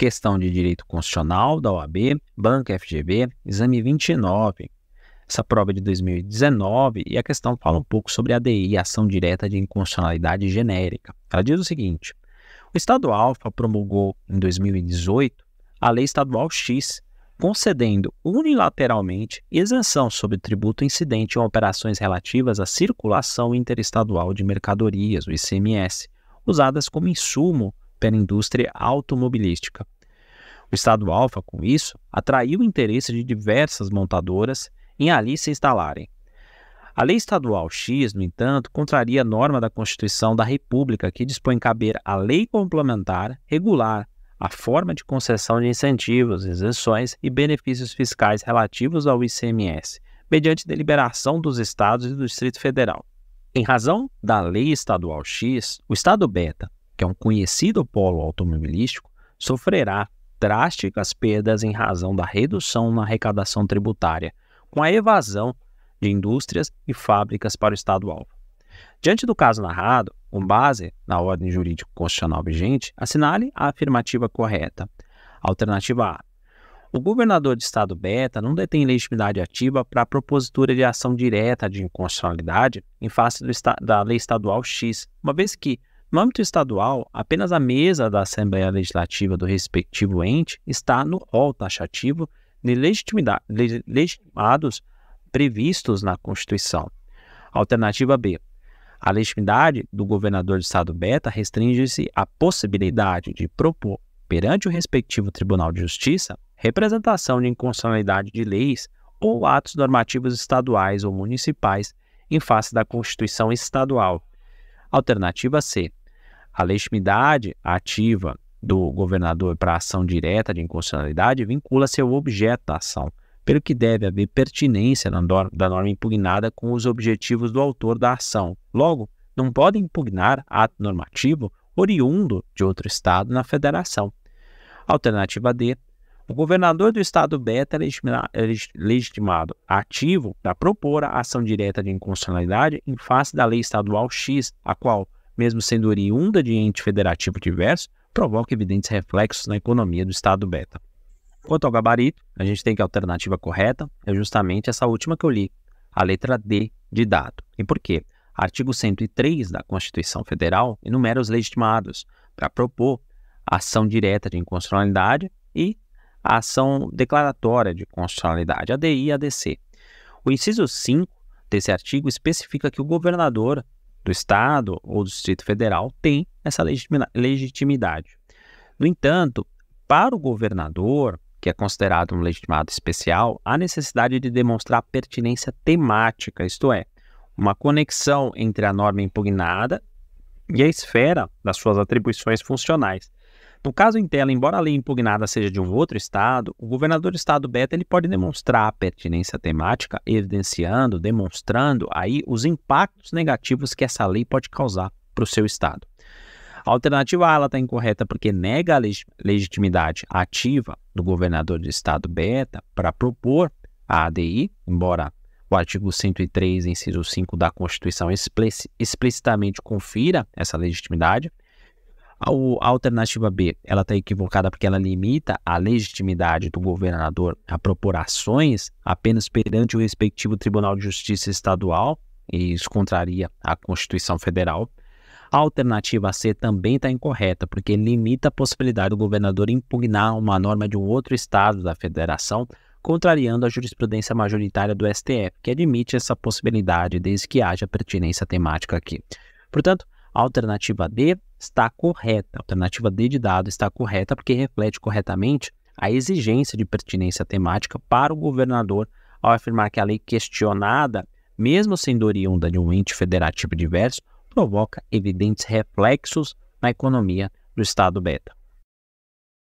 Questão de Direito Constitucional da OAB, Banca FGB, Exame 29, essa prova é de 2019, e a questão fala um pouco sobre a ADI, Ação Direta de Inconstitucionalidade Genérica. Ela diz o seguinte: o Estado Alfa promulgou em 2018 a Lei Estadual X, concedendo unilateralmente isenção sobre tributo incidente em operações relativas à circulação interestadual de mercadorias, o ICMS, usadas como insumo pela indústria automobilística. O estado Alfa, com isso, atraiu o interesse de diversas montadoras em ali se instalarem. A Lei Estadual X, no entanto, contraria a norma da Constituição da República que dispõe caber à lei complementar regular a forma de concessão de incentivos, isenções e benefícios fiscais relativos ao ICMS, mediante deliberação dos estados e do Distrito Federal. Em razão da Lei Estadual X, o Estado Beta que é um conhecido polo automobilístico, sofrerá drásticas perdas em razão da redução na arrecadação tributária, com a evasão de indústrias e fábricas para o Estado-alvo. Diante do caso narrado, com base na ordem jurídica constitucional vigente, assinale a afirmativa correta. Alternativa A. O governador de Estado beta não detém legitimidade ativa para a propositura de ação direta de inconstitucionalidade em face da Lei Estadual X, uma vez que no âmbito estadual, apenas a mesa da Assembleia Legislativa do respectivo ente está no rol taxativo de legitimidade, legitimados previstos na Constituição. Alternativa B. A legitimidade do governador do Estado Beta restringe-se à possibilidade de propor, perante o respectivo Tribunal de Justiça, representação de inconstitucionalidade de leis ou atos normativos estaduais ou municipais em face da Constituição Estadual. Alternativa C. A legitimidade ativa do governador para ação direta de inconstitucionalidade vincula-se ao objeto da ação, pelo que deve haver pertinência da norma impugnada com os objetivos do autor da ação. Logo, não pode impugnar ato normativo oriundo de outro Estado na Federação. Alternativa D. O governador do Estado beta é, é legitimado ativo para propor a ação direta de inconstitucionalidade em face da lei estadual X, a qual mesmo sendo oriunda de ente federativo diverso, provoca evidentes reflexos na economia do Estado beta. Quanto ao gabarito, a gente tem que a alternativa correta é justamente essa última que eu li, a letra D de dado. E por quê? Artigo 103 da Constituição Federal enumera os legitimados para propor ação direta de inconstitucionalidade e a ação declaratória de constitucionalidade, ADI e ADC. O inciso 5 desse artigo especifica que o governador do Estado ou do Distrito Federal tem essa legitimidade. No entanto, para o governador, que é considerado um legitimado especial, há necessidade de demonstrar pertinência temática, isto é, uma conexão entre a norma impugnada e a esfera das suas atribuições funcionais, no caso em tela, embora a lei impugnada seja de um outro estado, o governador do estado beta ele pode demonstrar a pertinência temática, evidenciando, demonstrando aí os impactos negativos que essa lei pode causar para o seu estado. A alternativa A está incorreta porque nega a leg legitimidade ativa do governador do estado beta para propor a ADI, embora o artigo 103, inciso 5 da Constituição explicitamente confira essa legitimidade. A alternativa B, ela está equivocada porque ela limita a legitimidade do governador a propor ações apenas perante o respectivo Tribunal de Justiça Estadual, e isso contraria a Constituição Federal. A alternativa C também está incorreta, porque limita a possibilidade do governador impugnar uma norma de um outro estado da federação, contrariando a jurisprudência majoritária do STF, que admite essa possibilidade desde que haja pertinência temática aqui. Portanto, a alternativa D está correta. A alternativa D de dado está correta porque reflete corretamente a exigência de pertinência temática para o governador ao afirmar que a lei questionada, mesmo sendo oriunda de um ente federativo diverso, provoca evidentes reflexos na economia do Estado beta.